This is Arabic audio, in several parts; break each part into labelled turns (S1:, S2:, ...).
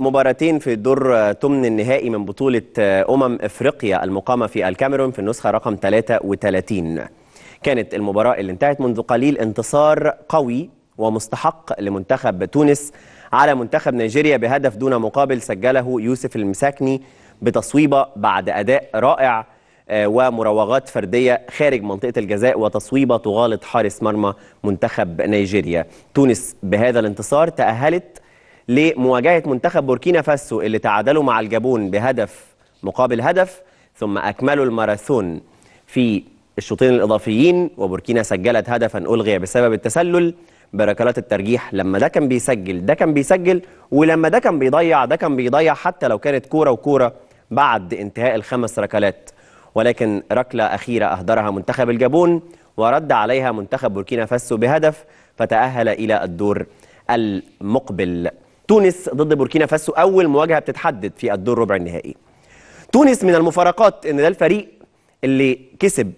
S1: مباراتين في دور ثمن النهائي من بطولة آه، أمم إفريقيا المقامة في الكاميرون في النسخة رقم 33 كانت المباراة اللي انتهت منذ قليل انتصار قوي ومستحق لمنتخب تونس على منتخب نيجيريا بهدف دون مقابل سجله يوسف المساكني بتصويبة بعد أداء رائع آه، ومراوغات فردية خارج منطقة الجزاء وتصويبة تغالط حارس مرمى منتخب نيجيريا تونس بهذا الانتصار تأهلت لمواجهة منتخب بوركينا فاسو اللي تعادلوا مع الجابون بهدف مقابل هدف ثم أكملوا الماراثون في الشوطين الإضافيين وبوركينا سجلت هدفا ألغي بسبب التسلل بركلات الترجيح لما ده كان بيسجل ده كان بيسجل ولما ده كان بيضيع ده كان بيضيع حتى لو كانت كورة وكورة بعد انتهاء الخمس ركلات ولكن ركلة أخيرة أهدرها منتخب الجابون ورد عليها منتخب بوركينا فاسو بهدف فتأهل إلى الدور المقبل تونس ضد بوركينا فاسو اول مواجهه بتتحدد في الدور ربع النهائي تونس من المفارقات ان ده الفريق اللي كسب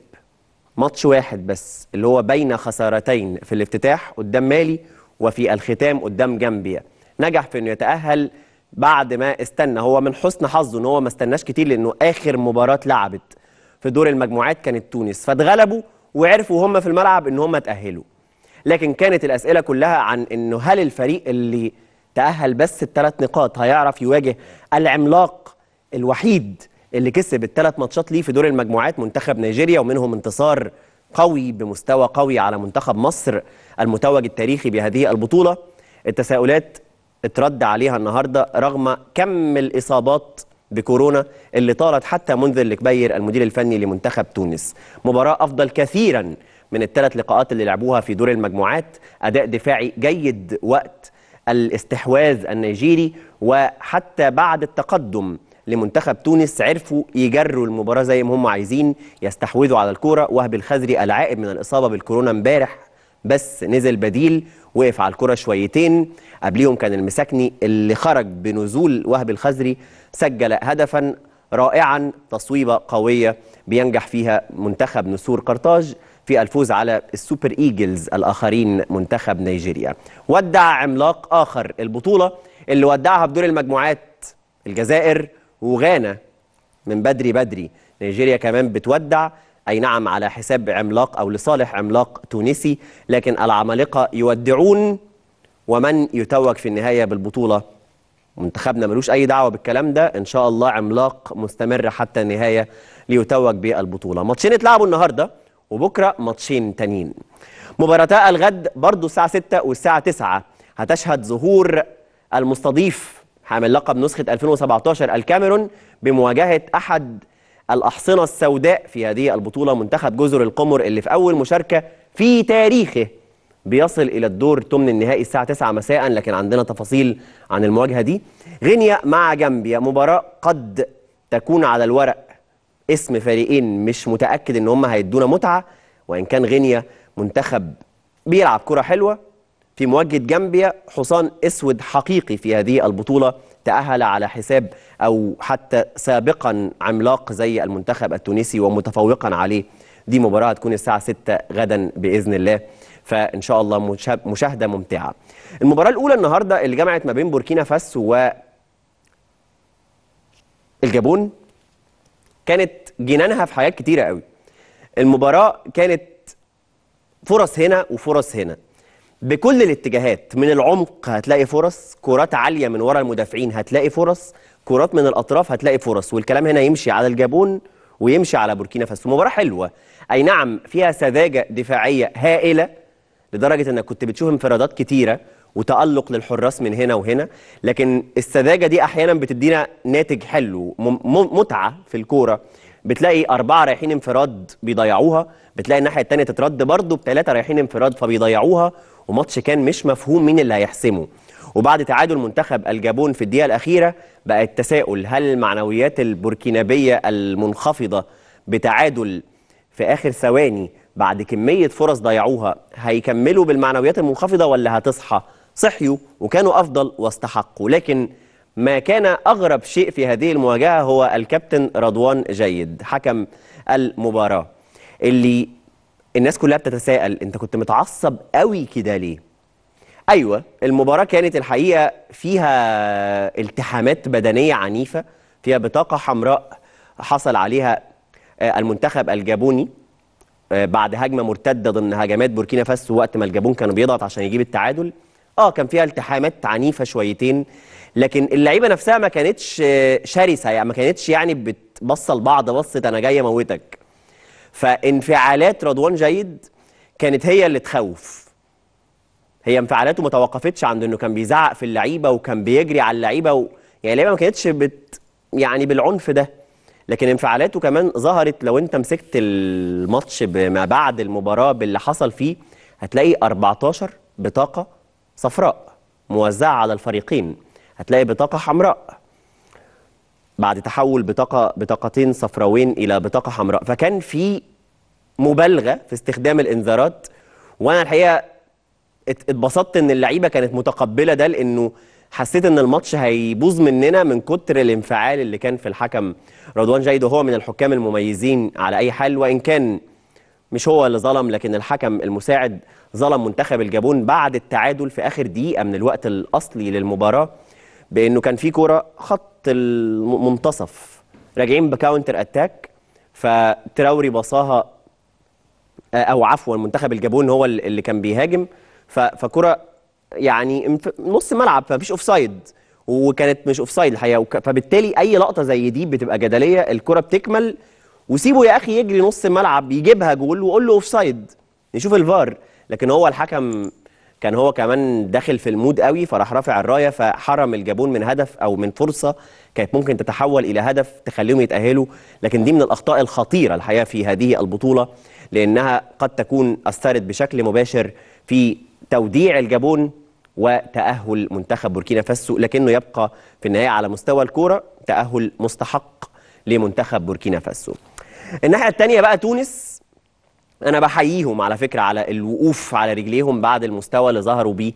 S1: ماتش واحد بس اللي هو بين خسارتين في الافتتاح قدام مالي وفي الختام قدام جامبيا نجح في انه يتاهل بعد ما استنى هو من حسن حظه ان هو ما استناش كتير لانه اخر مباراه لعبت في دور المجموعات كانت تونس فاتغلبوا وعرفوا هم في الملعب ان هم تأهلوا لكن كانت الاسئله كلها عن انه هل الفريق اللي تأهل بس الثلاث نقاط هيعرف يواجه العملاق الوحيد اللي كسب الثلاث ماتشات ليه في دور المجموعات منتخب نيجيريا ومنهم انتصار قوي بمستوى قوي على منتخب مصر المتوج التاريخي بهذه البطولة التساؤلات اترد عليها النهاردة رغم كم الإصابات بكورونا اللي طالت حتى منذ الكبير المدير الفني لمنتخب تونس مباراة أفضل كثيرا من الثلاث لقاءات اللي لعبوها في دور المجموعات أداء دفاعي جيد وقت الاستحواذ النيجيري وحتى بعد التقدم لمنتخب تونس عرفوا يجروا المباراه زي ما هم عايزين يستحوذوا على الكوره وهب الخزري العائب من الاصابه بالكورونا امبارح بس نزل بديل وقف على الكره شويتين قبليهم كان المساكني اللي خرج بنزول وهب الخزري سجل هدفا رائعا تصويبه قويه بينجح فيها منتخب نسور قرطاج في الفوز على السوبر ايجلز الاخرين منتخب نيجيريا ودع عملاق اخر البطوله اللي ودعها بدور المجموعات الجزائر وغانا من بدري بدري نيجيريا كمان بتودع اي نعم على حساب عملاق او لصالح عملاق تونسي لكن العمالقه يودعون ومن يتوج في النهايه بالبطوله منتخبنا ملوش اي دعوه بالكلام ده ان شاء الله عملاق مستمر حتى النهايه ليتوج بالبطوله ماتشين اتلعبوا النهارده وبكره ماتشين تانيين مباراتها الغد برضه الساعه 6 والساعه 9 هتشهد ظهور المستضيف حامل لقب نسخه 2017 الكاميرون بمواجهه احد الاحصنه السوداء في هذه البطوله منتخب جزر القمر اللي في اول مشاركه في تاريخه بيصل الى الدور ثمن النهائي الساعه 9 مساء لكن عندنا تفاصيل عن المواجهه دي غينيا مع جامبيا مباراه قد تكون على الورق اسم فريقين مش متاكد ان هم هيدونا متعه وان كان غينيا منتخب بيلعب كره حلوه في مواجهه جامبيا حصان اسود حقيقي في هذه البطوله تاهل على حساب او حتى سابقا عملاق زي المنتخب التونسي ومتفوقا عليه دي مباراه هتكون الساعه 6 غدا باذن الله فان شاء الله مشاهده ممتعه المباراه الاولى النهارده اللي جمعت ما بين بوركينا فاسو و الجابون كانت جنانها في حاجات كتيره قوي المباراه كانت فرص هنا وفرص هنا بكل الاتجاهات من العمق هتلاقي فرص كرات عاليه من ورا المدافعين هتلاقي فرص كرات من الاطراف هتلاقي فرص والكلام هنا يمشي على الجابون ويمشي على بوركينا فاسو مباراه حلوه اي نعم فيها سذاجه دفاعيه هائله لدرجه انك كنت بتشوف انفرادات كتيره وتألق للحراس من هنا وهنا لكن السذاجة دي أحيانا بتدينا ناتج حلو متعة في الكورة بتلاقي أربعة رايحين انفراد بيضيعوها بتلاقي الناحية التانية تترد برضه بثلاثة رايحين انفراد فبيضيعوها وماتش كان مش مفهوم مين اللي هيحسمه وبعد تعادل منتخب الجابون في الدقيقة الأخيرة بقى التساؤل هل معنويات البوركينابية المنخفضة بتعادل في آخر ثواني بعد كمية فرص ضيعوها هيكملوا بالمعنويات المنخفضة ولا هتصحى صحيوا وكانوا أفضل واستحقوا لكن ما كان أغرب شيء في هذه المواجهة هو الكابتن رضوان جيد حكم المباراة اللي الناس كلها بتتساءل أنت كنت متعصب قوي كده ليه؟ أيوة المباراة كانت الحقيقة فيها التحامات بدنية عنيفة فيها بطاقة حمراء حصل عليها آه، المنتخب الجابوني آه، بعد هجمة مرتدة ضمن هجمات بوركينا فاسو وقت ما الجابون كانوا بيضغط عشان يجيب التعادل اه كان فيها التحامات عنيفه شويتين لكن اللعيبه نفسها ما كانتش آه، شرسه يعني ما كانتش يعني بتبص لبعض بصت انا جاي اموتك فانفعالات رضوان جيد كانت هي اللي تخوف هي انفعالاته ما توقفتش عند انه كان بيزعق في اللعيبه وكان بيجري على اللعيبه و... يعني اللعيبه ما كانتش بت... يعني بالعنف ده لكن انفعالاته كمان ظهرت لو انت مسكت الماتش ما بعد المباراه باللي حصل فيه هتلاقي 14 بطاقه صفراء موزعة على الفريقين هتلاقي بطاقة حمراء بعد تحول بطاقة بطاقتين صفراوين إلى بطاقة حمراء فكان في مبالغة في استخدام الإنذارات وأنا الحقيقة اتبسطت إن اللعيبة كانت متقبلة ده لأنه حسيت ان الماتش هيبوظ مننا من كتر الانفعال اللي كان في الحكم رضوان جيد وهو من الحكام المميزين على اي حال وان كان مش هو اللي ظلم لكن الحكم المساعد ظلم منتخب الجابون بعد التعادل في اخر دقيقه من الوقت الاصلي للمباراه بانه كان في كوره خط المنتصف راجعين بكاونتر اتاك فتراوري بصاها آه، او عفوا منتخب الجابون هو اللي كان بيهاجم فكره يعني نص ملعب فمفيش سايد وكانت مش اوف سايد الحقيقه فبالتالي اي لقطه زي دي بتبقى جدليه الكره بتكمل وسيبه يا اخي يجري نص الملعب يجيبها جول وقول له اوف سايد نشوف الفار لكن هو الحكم كان هو كمان داخل في المود قوي فراح رافع الرايه فحرم الجابون من هدف او من فرصه كانت ممكن تتحول الى هدف تخليهم يتاهلوا لكن دي من الاخطاء الخطيره الحقيقه في هذه البطوله لانها قد تكون اثرت بشكل مباشر في توديع الجابون وتاهل منتخب بوركينا فاسو لكنه يبقى في النهايه على مستوى الكوره تاهل مستحق لمنتخب بوركينا فاسو الناحيه التانية بقى تونس انا بحييهم على فكره على الوقوف على رجليهم بعد المستوى اللي ظهروا بيه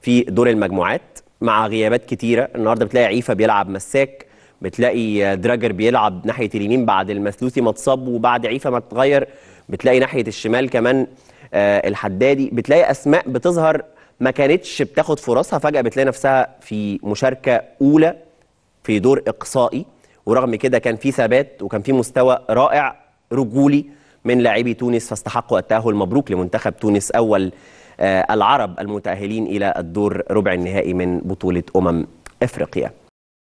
S1: في دور المجموعات مع غيابات كتيره النهارده بتلاقي عيفة بيلعب مساك بتلاقي دراجر بيلعب ناحيه اليمين بعد المثلوثي ما اتصاب وبعد عيفة ما اتغير بتلاقي ناحيه الشمال كمان آه، الحدادي بتلاقي اسماء بتظهر ما كانتش بتاخد فرصها فجاه بتلاقي نفسها في مشاركه اولى في دور اقصائي ورغم كده كان في ثبات وكان في مستوى رائع رجولي من لاعبي تونس فاستحقوا التأهل مبروك لمنتخب تونس أول آه، العرب المتأهلين إلى الدور ربع النهائي من بطولة أمم إفريقيا